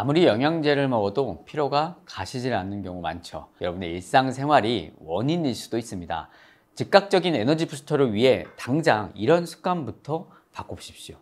아무리 영양제를 먹어도 피로가 가시질 않는 경우 많죠. 여러분의 일상생활이 원인일 수도 있습니다. 즉각적인 에너지 부스터를 위해 당장 이런 습관부터 바꿔보십시오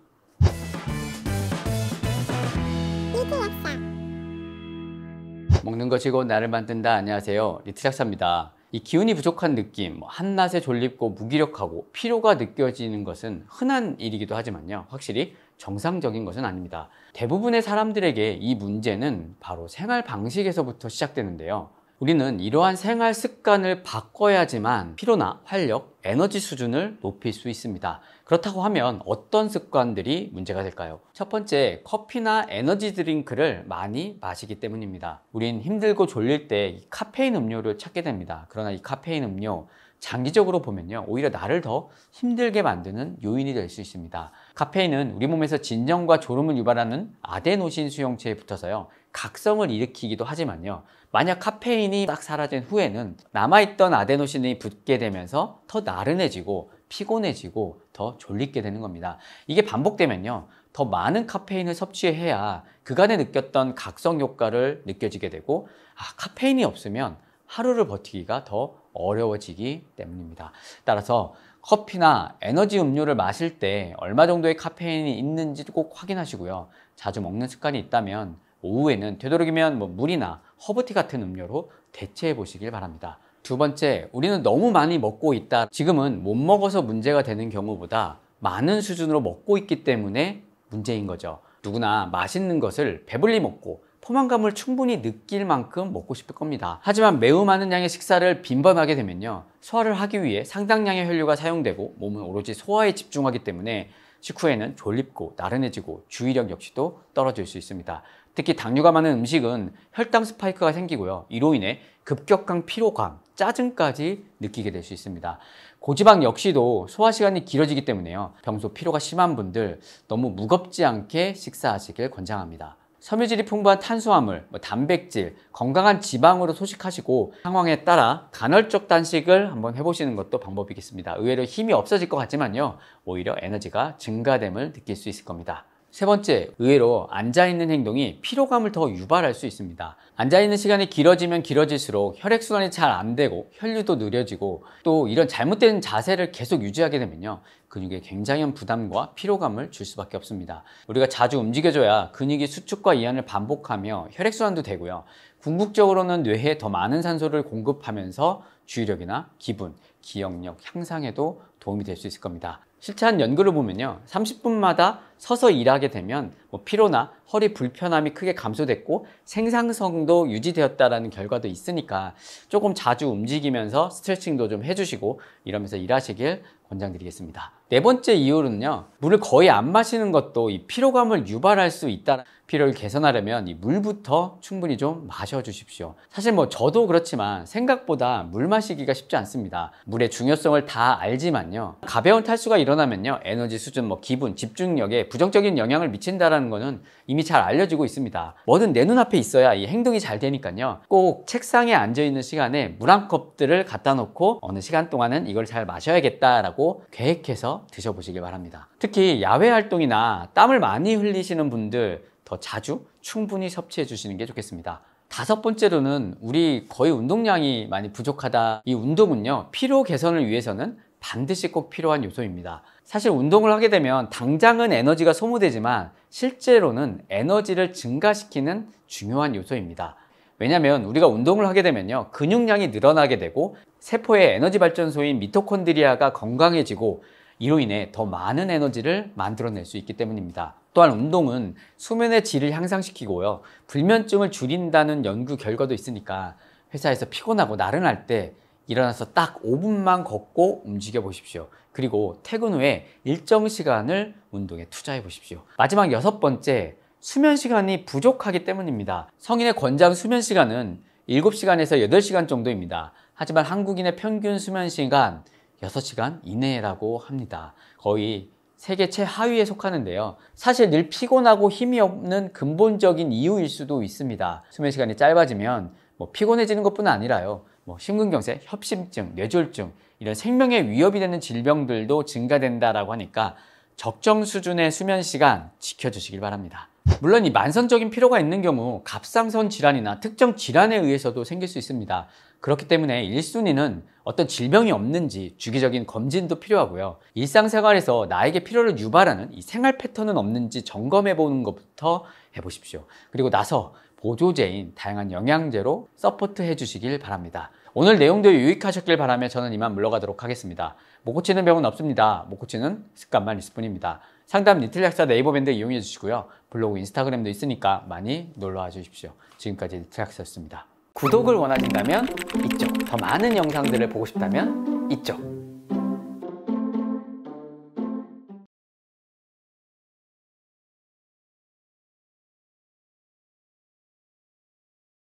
먹는 것이고 나를 만든다. 안녕하세요. 리트작사입니다. 이 기운이 부족한 느낌, 뭐 한낮에 졸립고 무기력하고 피로가 느껴지는 것은 흔한 일이기도 하지만요. 확실히 정상적인 것은 아닙니다. 대부분의 사람들에게 이 문제는 바로 생활 방식에서부터 시작되는데요. 우리는 이러한 생활 습관을 바꿔야지만 피로나 활력, 에너지 수준을 높일 수 있습니다. 그렇다고 하면 어떤 습관들이 문제가 될까요? 첫 번째, 커피나 에너지 드링크를 많이 마시기 때문입니다. 우린 힘들고 졸릴 때 카페인 음료를 찾게 됩니다. 그러나 이 카페인 음료, 장기적으로 보면요. 오히려 나를 더 힘들게 만드는 요인이 될 수 있습니다. 카페인은 우리 몸에서 진정과 졸음을 유발하는 아데노신 수용체에 붙어서요. 각성을 일으키기도 하지만요. 만약 카페인이 딱 사라진 후에는 남아있던 아데노신이 붙게 되면서 더 나른해지고 피곤해지고 더 졸리게 되는 겁니다. 이게 반복되면요. 더 많은 카페인을 섭취해야 그간에 느꼈던 각성 효과를 느껴지게 되고, 아, 카페인이 없으면 하루를 버티기가 더 어려워지기 때문입니다. 따라서 커피나 에너지 음료를 마실 때 얼마 정도의 카페인이 있는지 꼭 확인하시고요. 자주 먹는 습관이 있다면 오후에는 되도록이면 뭐 물이나 허브티 같은 음료로 대체해 보시길 바랍니다. 두 번째, 우리는 너무 많이 먹고 있다. 지금은 못 먹어서 문제가 되는 경우보다 많은 수준으로 먹고 있기 때문에 문제인 거죠. 누구나 맛있는 것을 배불리 먹고 포만감을 충분히 느낄 만큼 먹고 싶을 겁니다. 하지만 매우 많은 양의 식사를 빈번하게 되면요. 소화를 하기 위해 상당량의 혈류가 사용되고 몸은 오로지 소화에 집중하기 때문에 식후에는 졸립고 나른해지고 주의력 역시도 떨어질 수 있습니다. 특히 당류가 많은 음식은 혈당 스파이크가 생기고요. 이로 인해 급격한 피로감, 짜증까지 느끼게 될 수 있습니다. 고지방 역시도 소화 시간이 길어지기 때문에요. 평소 피로가 심한 분들 너무 무겁지 않게 식사하시길 권장합니다. 섬유질이 풍부한 탄수화물, 뭐 단백질, 건강한 지방으로 소식하시고 상황에 따라 간헐적 단식을 한번 해보시는 것도 방법이겠습니다. 의외로 힘이 없어질 것 같지만요. 오히려 에너지가 증가됨을 느낄 수 있을 겁니다. 세 번째, 의외로 앉아있는 행동이 피로감을 더 유발할 수 있습니다. 앉아있는 시간이 길어지면 길어질수록 혈액순환이 잘 안 되고 혈류도 느려지고 또 이런 잘못된 자세를 계속 유지하게 되면요. 근육에 굉장한 부담과 피로감을 줄 수밖에 없습니다. 우리가 자주 움직여줘야 근육이 수축과 이완을 반복하며 혈액순환도 되고요. 궁극적으로는 뇌에 더 많은 산소를 공급하면서 주의력이나 기분, 기억력 향상에도 도움이 될 수 있을 겁니다. 실제 한 연구를 보면요. 30분마다 서서 일하게 되면 뭐 피로나 허리 불편함이 크게 감소됐고 생산성도 유지되었다라는 결과도 있으니까 조금 자주 움직이면서 스트레칭도 좀 해주시고 이러면서 일하시길 권장드리겠습니다. 네 번째 이유는요. 물을 거의 안 마시는 것도 이 피로감을 유발할 수 있다. 피로를 개선하려면 이 물부터 충분히 좀 마셔 주십시오. 사실 뭐 저도 그렇지만 생각보다 물 마시기가 쉽지 않습니다. 물의 중요성을 다 알지만요. 있거든요. 가벼운 탈수가 일어나면요. 에너지 수준, 뭐 기분, 집중력에 부정적인 영향을 미친다라는 것은 이미 잘 알려지고 있습니다. 뭐든 내 눈앞에 있어야 이 행동이 잘 되니까요. 꼭 책상에 앉아있는 시간에 물 한 컵들을 갖다 놓고 어느 시간 동안은 이걸 잘 마셔야겠다라고 계획해서 드셔보시길 바랍니다. 특히 야외 활동이나 땀을 많이 흘리시는 분들 더 자주 충분히 섭취해 주시는 게 좋겠습니다. 다섯 번째로는 우리 거의 운동량이 많이 부족하다. 이 운동은요, 피로 개선을 위해서는 반드시 꼭 필요한 요소입니다. 사실 운동을 하게 되면 당장은 에너지가 소모되지만 실제로는 에너지를 증가시키는 중요한 요소입니다. 왜냐면 하 우리가 운동을 하게 되면요. 근육량이 늘어나게 되고 세포의 에너지 발전소인 미토콘드리아가 건강해지고 이로 인해 더 많은 에너지를 만들어낼 수 있기 때문입니다. 또한 운동은 수면의 질을 향상시키고요. 불면증을 줄인다는 연구 결과도 있으니까 회사에서 피곤하고 나른할 때 일어나서 딱 5분만 걷고 움직여 보십시오. 그리고 퇴근 후에 일정 시간을 운동에 투자해 보십시오. 마지막 여섯 번째, 수면 시간이 부족하기 때문입니다. 성인의 권장 수면 시간은 7시간에서 8시간 정도입니다. 하지만 한국인의 평균 수면 시간 6시간 이내라고 합니다. 거의 세계 최하위에 속하는데요. 사실 늘 피곤하고 힘이 없는 근본적인 이유일 수도 있습니다. 수면 시간이 짧아지면 뭐 피곤해지는 것뿐 아니라요. 뭐 심근경색, 협심증, 뇌졸중 이런 생명의 위협이 되는 질병들도 증가된다라고 하니까 적정 수준의 수면 시간 지켜주시길 바랍니다. 물론 이 만성적인 피로가 있는 경우 갑상선 질환이나 특정 질환에 의해서도 생길 수 있습니다. 그렇기 때문에 1순위는 어떤 질병이 없는지 주기적인 검진도 필요하고요. 일상생활에서 나에게 피로를 유발하는 이 생활 패턴은 없는지 점검해 보는 것부터 해보십시오. 그리고 나서 보조제인 다양한 영양제로 서포트 해 주시길 바랍니다. 오늘 내용도 유익하셨길 바라며 저는 이만 물러가도록 하겠습니다. 못 고치는 병은 없습니다. 못 고치는 습관만 있을 뿐입니다. 상담 니틀 약사 네이버 밴드 이용해 주시고요. 블로그 인스타그램도 있으니까 많이 놀러와 주십시오. 지금까지 니틀 약사였습니다. 구독을 원하신다면 이쪽, 더 많은 영상들을 보고 싶다면 이쪽